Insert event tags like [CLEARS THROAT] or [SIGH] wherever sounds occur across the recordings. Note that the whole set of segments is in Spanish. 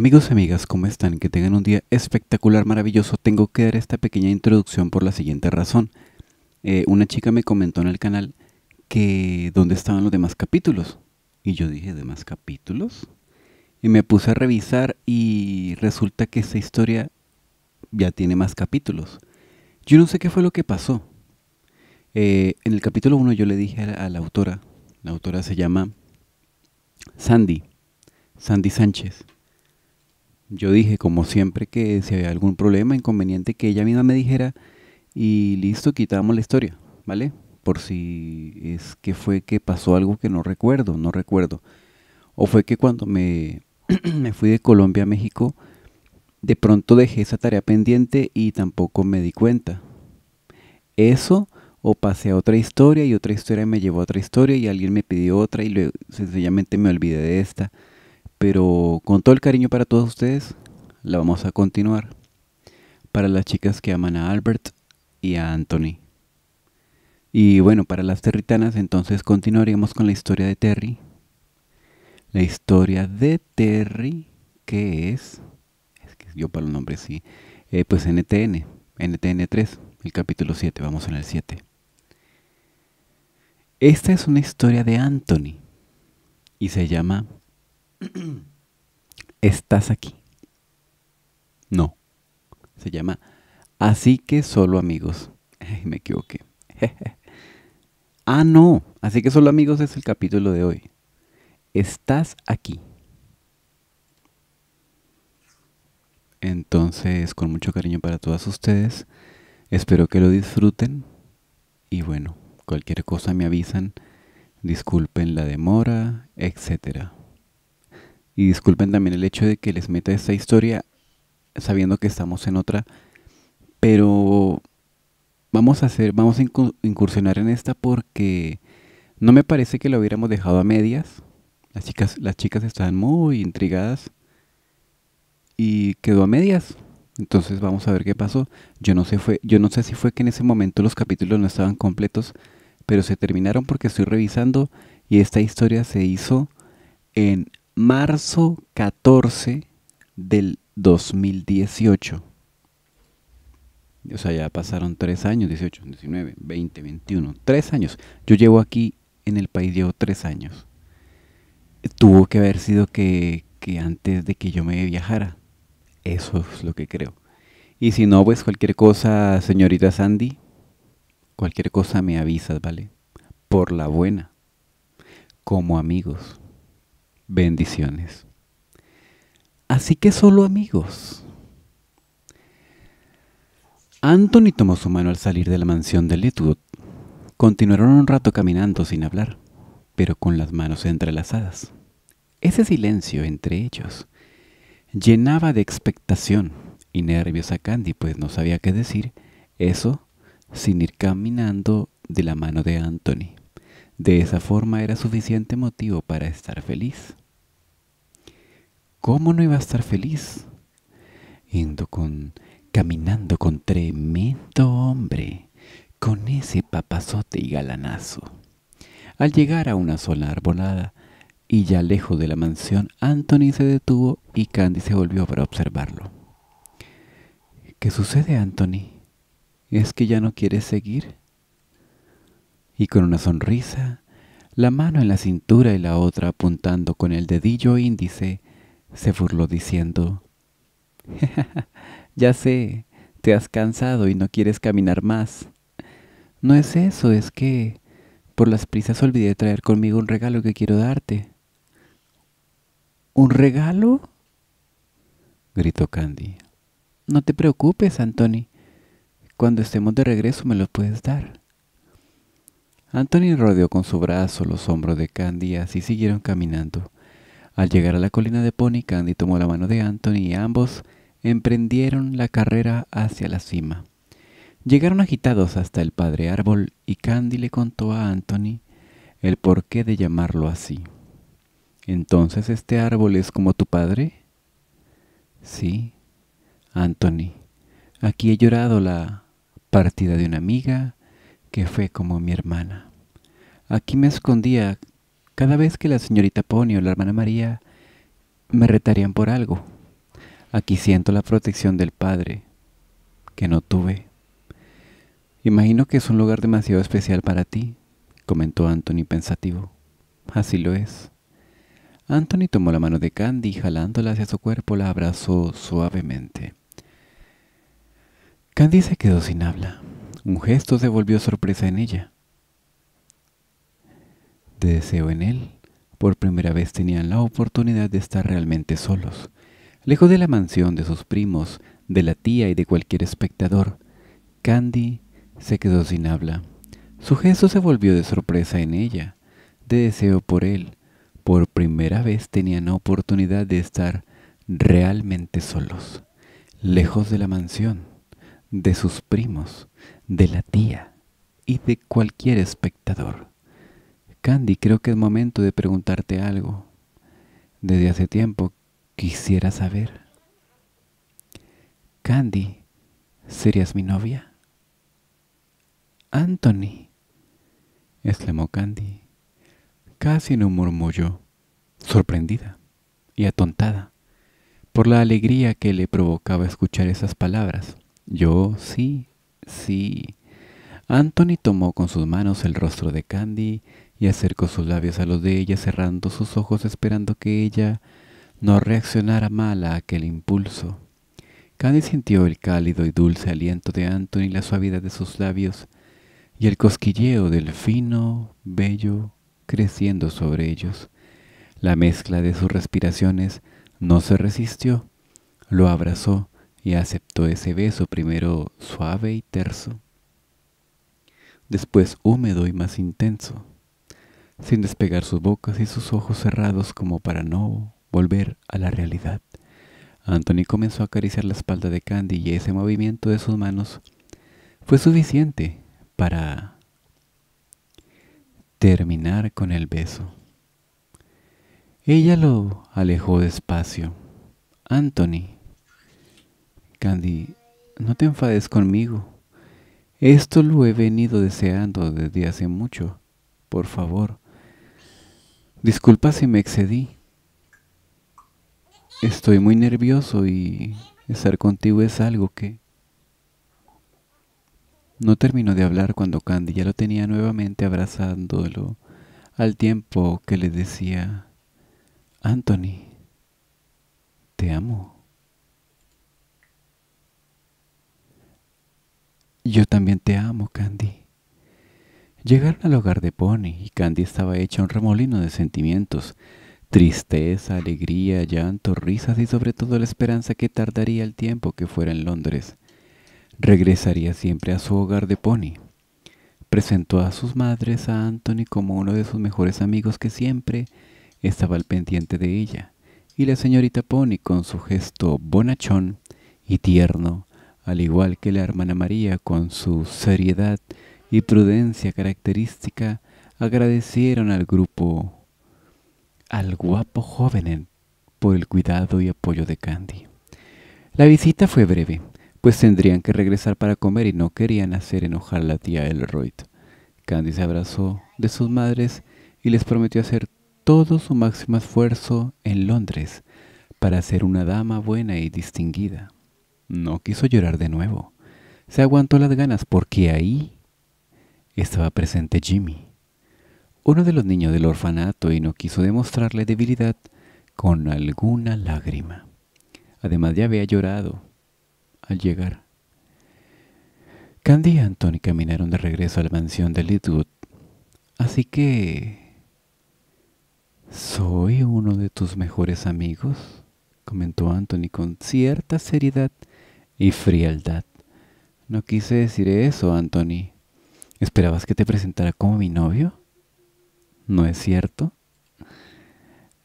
Amigos y amigas, ¿cómo están? Que tengan un día espectacular, maravilloso. Tengo que dar esta pequeña introducción por la siguiente razón. Eh, una chica me comentó en el canal que dónde estaban los demás capítulos. Y yo dije, ¿demás capítulos? Y me puse a revisar y resulta que esta historia ya tiene más capítulos. Yo no sé qué fue lo que pasó. Eh, en el capítulo 1 yo le dije a la, a la autora, la autora se llama Sandy, Sandy Sánchez. Yo dije, como siempre, que si había algún problema, inconveniente, que ella misma me dijera y listo, quitamos la historia, ¿vale? Por si es que fue que pasó algo que no recuerdo, no recuerdo. O fue que cuando me, [CLEARS THROAT] me fui de Colombia a México, de pronto dejé esa tarea pendiente y tampoco me di cuenta. Eso o pasé a otra historia y otra historia me llevó a otra historia y alguien me pidió otra y sencillamente me olvidé de esta. Pero con todo el cariño para todos ustedes, la vamos a continuar. Para las chicas que aman a Albert y a Anthony. Y bueno, para las territanas, entonces continuaríamos con la historia de Terry. La historia de Terry, que es. Es que yo para el nombre sí. Eh, pues NTN, NTN 3, el capítulo 7, vamos en el 7. Esta es una historia de Anthony y se llama [CLEARS THROAT] ¿Estás aquí? No. Se llama Así que solo amigos. me equivoqué. [LAUGHS] ah, no. Así que solo amigos es el capítulo de hoy. Estás aquí. Entonces, con mucho cariño para todas ustedes, espero que lo disfruten y bueno, cualquier cosa me avisan, disculpen la demora, etcétera. Y disculpen también el hecho de que les meta esta historia sabiendo que estamos en otra. Pero vamos a hacer, vamos a incursionar en esta porque no me parece que lo hubiéramos dejado a medias. Las chicas, las chicas estaban muy intrigadas y quedó a medias. Entonces vamos a ver qué pasó. Yo no sé fue, yo no sé si fue que en ese momento los capítulos no estaban completos, pero se terminaron porque estoy revisando y esta historia se hizo en marzo 14 del 2018. O sea, ya pasaron tres años, 18, 19, 20, 21, tres años. Yo llevo aquí en el país, llevo tres años. Tuvo que haber sido que, que antes de que yo me viajara. Eso es lo que creo. Y si no, pues cualquier cosa, señorita Sandy, cualquier cosa me avisas, ¿vale? Por la buena, como amigos bendiciones. Así que solo amigos. Anthony tomó su mano al salir de la mansión de Letwood. Continuaron un rato caminando sin hablar, pero con las manos entrelazadas. Ese silencio entre ellos llenaba de expectación y nervios a Candy, pues no sabía qué decir, eso sin ir caminando de la mano de Anthony. De esa forma era suficiente motivo para estar feliz. ¿Cómo no iba a estar feliz? Indo con, caminando con tremendo hombre, con ese papazote y galanazo. Al llegar a una sola arbolada, y ya lejos de la mansión, Anthony se detuvo y Candy se volvió para observarlo. ¿Qué sucede, Anthony? ¿Es que ya no quieres seguir? y con una sonrisa, la mano en la cintura y la otra apuntando con el dedillo índice, se burló diciendo, [LAUGHS] Ya sé, te has cansado y no quieres caminar más. No es eso, es que por las prisas olvidé traer conmigo un regalo que quiero darte. ¿Un regalo? gritó Candy. No te preocupes, Anthony. Cuando estemos de regreso me lo puedes dar. Anthony rodeó con su brazo los hombros de Candy y así siguieron caminando. Al llegar a la colina de Pony, Candy tomó la mano de Anthony y ambos emprendieron la carrera hacia la cima. Llegaron agitados hasta el padre árbol y Candy le contó a Anthony el porqué de llamarlo así. ¿Entonces este árbol es como tu padre? Sí, Anthony. Aquí he llorado la partida de una amiga, que fue como mi hermana. Aquí me escondía cada vez que la señorita Pony o la hermana María me retarían por algo. Aquí siento la protección del Padre que no tuve. Imagino que es un lugar demasiado especial para ti, comentó Anthony pensativo. Así lo es. Anthony tomó la mano de Candy y jalándola hacia su cuerpo la abrazó suavemente. Candy se quedó sin habla. Un gesto se volvió sorpresa en ella. De deseo en él, por primera vez tenían la oportunidad de estar realmente solos, lejos de la mansión de sus primos, de la tía y de cualquier espectador. Candy se quedó sin habla. Su gesto se volvió de sorpresa en ella, de deseo por él. Por primera vez tenían la oportunidad de estar realmente solos, lejos de la mansión, de sus primos, de la tía y de cualquier espectador. Candy, creo que es momento de preguntarte algo. Desde hace tiempo quisiera saber. Candy, ¿serías mi novia? Anthony, exclamó Candy, casi en un murmullo, sorprendida y atontada por la alegría que le provocaba escuchar esas palabras. Yo sí, Sí. Anthony tomó con sus manos el rostro de Candy y acercó sus labios a los de ella cerrando sus ojos esperando que ella no reaccionara mal a aquel impulso. Candy sintió el cálido y dulce aliento de Anthony la suavidad de sus labios y el cosquilleo del fino, bello, creciendo sobre ellos. La mezcla de sus respiraciones no se resistió, lo abrazó y aceptó ese beso primero suave y terso, después húmedo y más intenso, sin despegar sus bocas y sus ojos cerrados como para no volver a la realidad. Anthony comenzó a acariciar la espalda de Candy y ese movimiento de sus manos fue suficiente para terminar con el beso. Ella lo alejó despacio. Anthony Candy, no te enfades conmigo. Esto lo he venido deseando desde hace mucho. Por favor. Disculpa si me excedí. Estoy muy nervioso y estar contigo es algo que... No terminó de hablar cuando Candy ya lo tenía nuevamente abrazándolo al tiempo que le decía, Anthony, te amo. Yo también te amo, Candy. Llegaron al hogar de Pony y Candy estaba hecha un remolino de sentimientos. Tristeza, alegría, llanto, risas y sobre todo la esperanza que tardaría el tiempo que fuera en Londres. Regresaría siempre a su hogar de Pony. Presentó a sus madres a Anthony como uno de sus mejores amigos que siempre estaba al pendiente de ella. Y la señorita Pony con su gesto bonachón y tierno al igual que la hermana María con su seriedad y prudencia característica, agradecieron al grupo, al guapo joven, por el cuidado y apoyo de Candy. La visita fue breve, pues tendrían que regresar para comer y no querían hacer enojar a la tía Elroyd. Candy se abrazó de sus madres y les prometió hacer todo su máximo esfuerzo en Londres para ser una dama buena y distinguida. No quiso llorar de nuevo. Se aguantó las ganas porque ahí estaba presente Jimmy, uno de los niños del orfanato, y no quiso demostrarle debilidad con alguna lágrima. Además ya había llorado al llegar. Candy y Anthony caminaron de regreso a la mansión de Lidwood. Así que... ¿Soy uno de tus mejores amigos? comentó Anthony con cierta seriedad y frialdad. No quise decir eso, Anthony. ¿Esperabas que te presentara como mi novio? ¿No es cierto?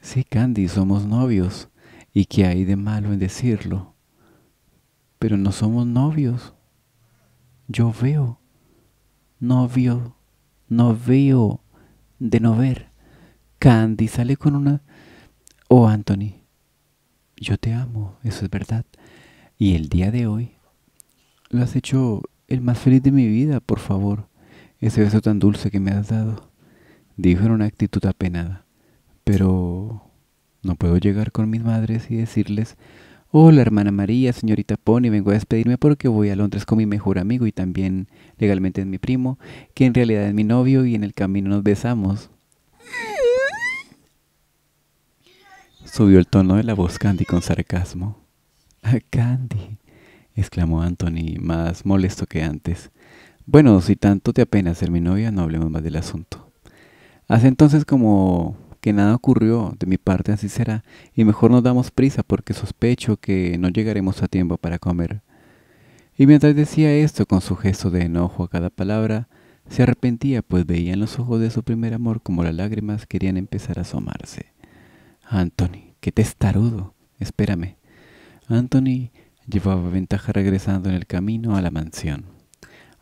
Sí, Candy, somos novios. ¿Y qué hay de malo en decirlo? Pero no somos novios. Yo veo. Novio. No veo. De no ver. Candy sale con una... Oh, Anthony. Yo te amo, eso es verdad. Y el día de hoy lo has hecho el más feliz de mi vida, por favor. Ese beso tan dulce que me has dado, dijo en una actitud apenada. Pero no puedo llegar con mis madres y decirles, hola hermana María, señorita Pony, vengo a despedirme porque voy a Londres con mi mejor amigo y también legalmente es mi primo, que en realidad es mi novio y en el camino nos besamos. Subió el tono de la voz Candy con sarcasmo. [LAUGHS] Candy, exclamó Anthony, más molesto que antes. Bueno, si tanto te apena ser mi novia, no hablemos más del asunto. Hace entonces como que nada ocurrió, de mi parte así será, y mejor nos damos prisa porque sospecho que no llegaremos a tiempo para comer. Y mientras decía esto con su gesto de enojo a cada palabra, se arrepentía, pues veía en los ojos de su primer amor como las lágrimas querían empezar a asomarse. Anthony, qué testarudo. Espérame, Anthony llevaba ventaja regresando en el camino a la mansión.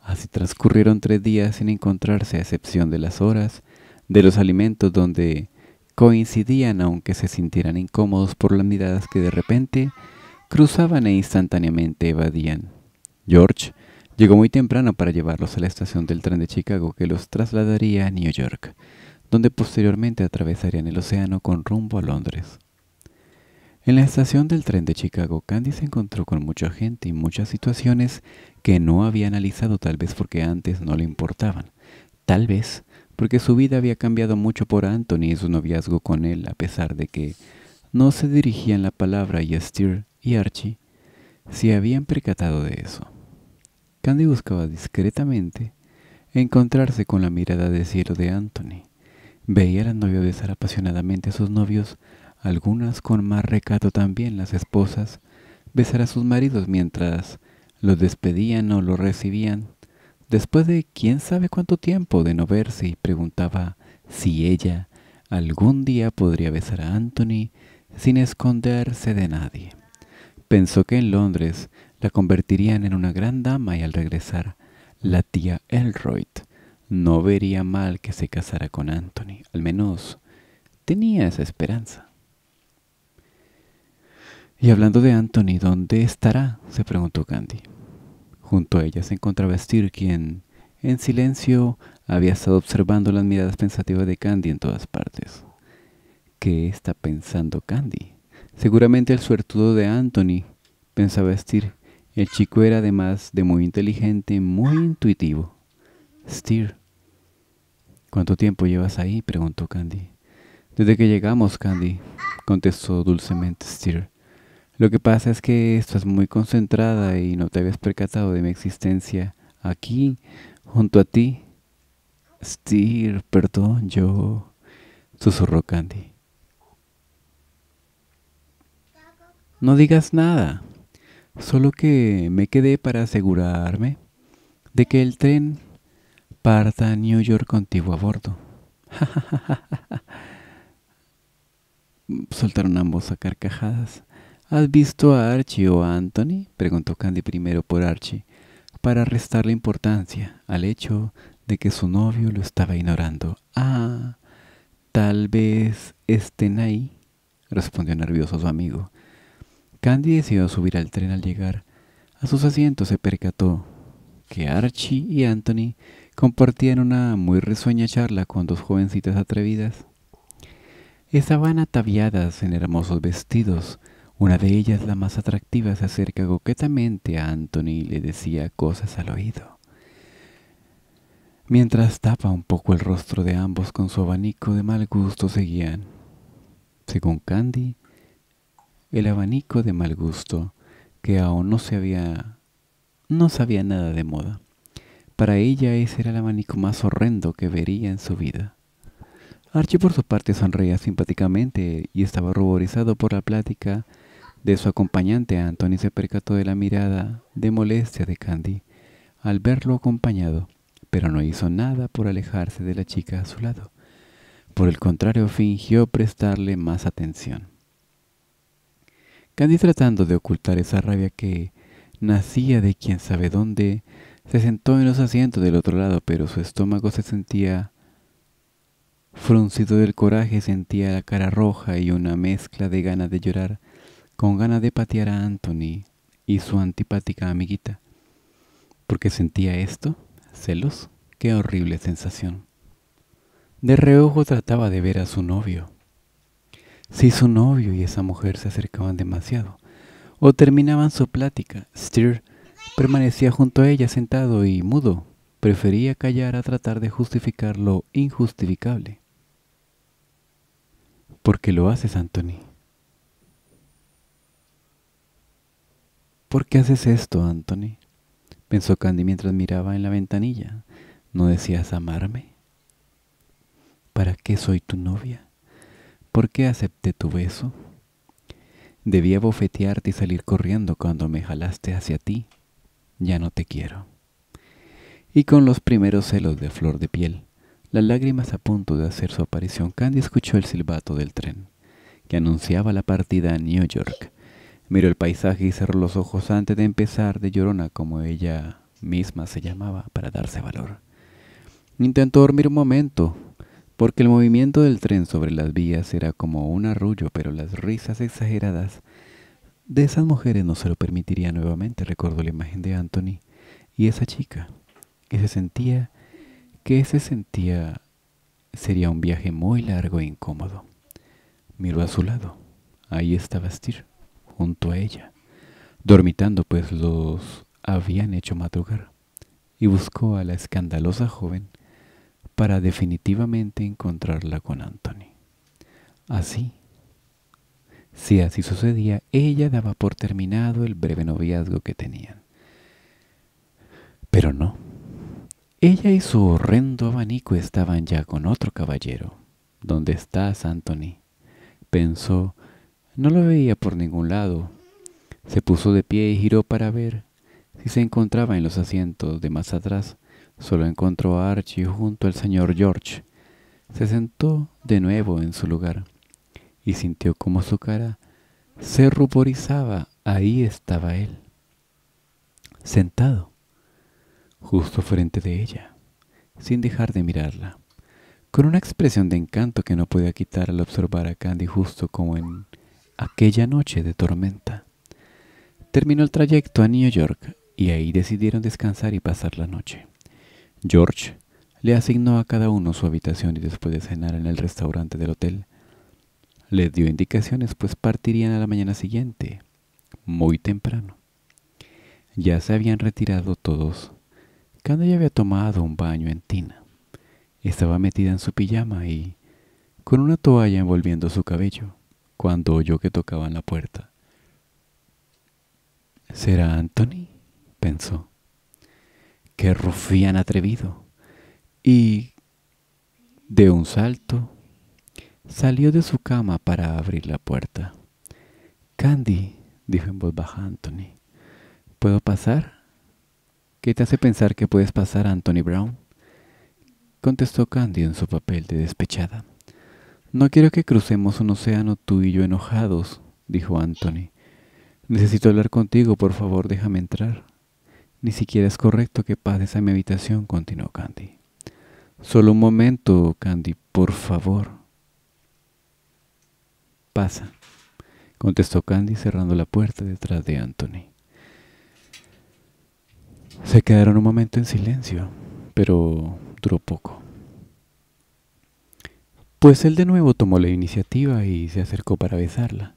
Así transcurrieron tres días sin encontrarse a excepción de las horas, de los alimentos donde coincidían aunque se sintieran incómodos por las miradas que de repente cruzaban e instantáneamente evadían. George llegó muy temprano para llevarlos a la estación del tren de Chicago que los trasladaría a New York, donde posteriormente atravesarían el océano con rumbo a Londres. En la estación del tren de Chicago, Candy se encontró con mucha gente y muchas situaciones que no había analizado tal vez porque antes no le importaban, tal vez porque su vida había cambiado mucho por Anthony y su noviazgo con él a pesar de que no se dirigían la palabra y Steer y Archie se habían percatado de eso. Candy buscaba discretamente encontrarse con la mirada de cielo de Anthony. Veía al novio besar apasionadamente a sus novios algunas con más recato también las esposas, besar a sus maridos mientras los despedían o los recibían, después de quién sabe cuánto tiempo de no verse y preguntaba si ella algún día podría besar a Anthony sin esconderse de nadie. Pensó que en Londres la convertirían en una gran dama y al regresar la tía Elroyd no vería mal que se casara con Anthony, al menos tenía esa esperanza. Y hablando de Anthony, ¿dónde estará? se preguntó Candy. Junto a ella se encontraba Steer, quien, en silencio, había estado observando las miradas pensativas de Candy en todas partes. ¿Qué está pensando Candy? Seguramente el suertudo de Anthony, pensaba Steer. El chico era además de muy inteligente, muy intuitivo. Steer. ¿Cuánto tiempo llevas ahí? preguntó Candy. Desde que llegamos, Candy, contestó dulcemente Steer. Lo que pasa es que estás muy concentrada y no te habías percatado de mi existencia aquí, junto a ti. stir perdón, yo... susurró Candy. No digas nada, solo que me quedé para asegurarme de que el tren parta a New York contigo a bordo. [LAUGHS] Soltaron ambos a carcajadas. ¿Has visto a Archie o a Anthony? preguntó Candy primero por Archie, para restarle importancia al hecho de que su novio lo estaba ignorando. Ah, tal vez estén ahí, respondió nervioso su amigo. Candy decidió subir al tren al llegar. A sus asientos se percató que Archie y Anthony compartían una muy risueña charla con dos jovencitas atrevidas. Estaban ataviadas en hermosos vestidos, una de ellas, la más atractiva, se acerca coquetamente a Anthony y le decía cosas al oído, mientras tapa un poco el rostro de ambos con su abanico de mal gusto seguían. Según Candy, el abanico de mal gusto, que aún no se había no sabía nada de moda. Para ella ese era el abanico más horrendo que vería en su vida. Archie por su parte sonreía simpáticamente y estaba ruborizado por la plática de su acompañante, Anthony se percató de la mirada de molestia de Candy al verlo acompañado, pero no hizo nada por alejarse de la chica a su lado. Por el contrario, fingió prestarle más atención. Candy tratando de ocultar esa rabia que nacía de quién sabe dónde, se sentó en los asientos del otro lado, pero su estómago se sentía fruncido del coraje, sentía la cara roja y una mezcla de ganas de llorar con ganas de patear a Anthony y su antipática amiguita, porque sentía esto, celos, qué horrible sensación. De reojo trataba de ver a su novio. Si su novio y esa mujer se acercaban demasiado, o terminaban su plática, Steer permanecía junto a ella sentado y mudo, prefería callar a tratar de justificar lo injustificable. ¿Por qué lo haces, Anthony? ¿Por qué haces esto, Anthony? pensó Candy mientras miraba en la ventanilla. ¿No decías amarme? ¿Para qué soy tu novia? ¿Por qué acepté tu beso? Debía bofetearte y salir corriendo cuando me jalaste hacia ti. Ya no te quiero. Y con los primeros celos de flor de piel, las lágrimas a punto de hacer su aparición, Candy escuchó el silbato del tren, que anunciaba la partida a New York Miró el paisaje y cerró los ojos antes de empezar de llorona como ella misma se llamaba para darse valor. Intentó dormir un momento, porque el movimiento del tren sobre las vías era como un arrullo, pero las risas exageradas de esas mujeres no se lo permitiría nuevamente. Recordó la imagen de Anthony y esa chica, que se sentía, que se sentía sería un viaje muy largo e incómodo. Miró a su lado. Ahí estaba Stir junto a ella, dormitando pues los habían hecho madrugar, y buscó a la escandalosa joven para definitivamente encontrarla con Anthony. Así, si así sucedía, ella daba por terminado el breve noviazgo que tenían. Pero no. Ella y su horrendo abanico estaban ya con otro caballero. ¿Dónde estás, Anthony? pensó no lo veía por ningún lado. Se puso de pie y giró para ver si se encontraba en los asientos de más atrás. Solo encontró a Archie junto al señor George. Se sentó de nuevo en su lugar y sintió como su cara se ruborizaba. Ahí estaba él, sentado, justo frente de ella, sin dejar de mirarla, con una expresión de encanto que no podía quitar al observar a Candy justo como en aquella noche de tormenta. Terminó el trayecto a New York y ahí decidieron descansar y pasar la noche. George le asignó a cada uno su habitación y después de cenar en el restaurante del hotel, les dio indicaciones pues partirían a la mañana siguiente, muy temprano. Ya se habían retirado todos. Candy había tomado un baño en tina. Estaba metida en su pijama y, con una toalla envolviendo su cabello, cuando oyó que tocaban la puerta. ¿Será Anthony? pensó. ¡Qué rufián atrevido! Y, de un salto, salió de su cama para abrir la puerta. Candy, dijo en voz baja Anthony, ¿puedo pasar? ¿Qué te hace pensar que puedes pasar, Anthony Brown? contestó Candy en su papel de despechada. No quiero que crucemos un océano tú y yo enojados, dijo Anthony. Necesito hablar contigo, por favor, déjame entrar. Ni siquiera es correcto que pases a mi habitación, continuó Candy. Solo un momento, Candy, por favor. Pasa, contestó Candy cerrando la puerta detrás de Anthony. Se quedaron un momento en silencio, pero duró poco. Pues él de nuevo tomó la iniciativa y se acercó para besarla.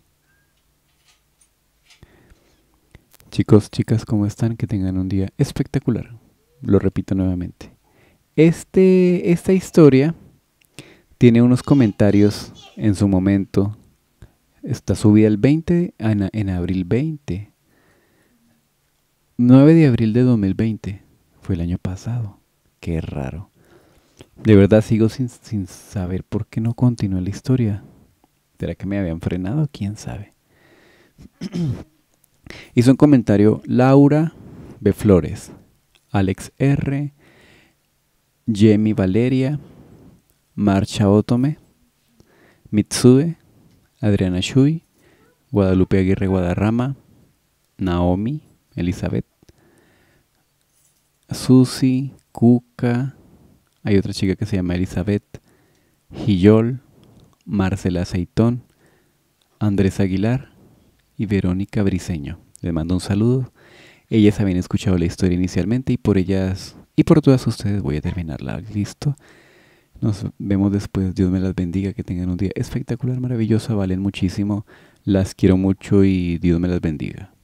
Chicos, chicas, ¿cómo están? Que tengan un día espectacular. Lo repito nuevamente. Este, esta historia tiene unos comentarios en su momento. Está subida el 20, ah, en, en abril 20. 9 de abril de 2020. Fue el año pasado. Qué raro. De verdad sigo sin, saber por qué no continúa la historia. ¿Será que me habían frenado? ¿Quién sabe? [CLEARS THROAT] Hizo un comentario Laura B. Flores, Alex R., Jamie Valeria, Marcha Otome, Mitsue, Adriana Shui, Guadalupe Aguirre Guadarrama, Naomi, Elizabeth, Susi, Cuca, hay otra chica que se llama Elizabeth Gillol, Marcela Aceitón, Andrés Aguilar y Verónica Briseño. Les mando un saludo. Ellas habían escuchado la historia inicialmente y por ellas y por todas ustedes voy a terminarla. Listo. Nos vemos después. Dios me las bendiga. Que tengan un día espectacular, maravilloso. Valen muchísimo. Las quiero mucho y Dios me las bendiga.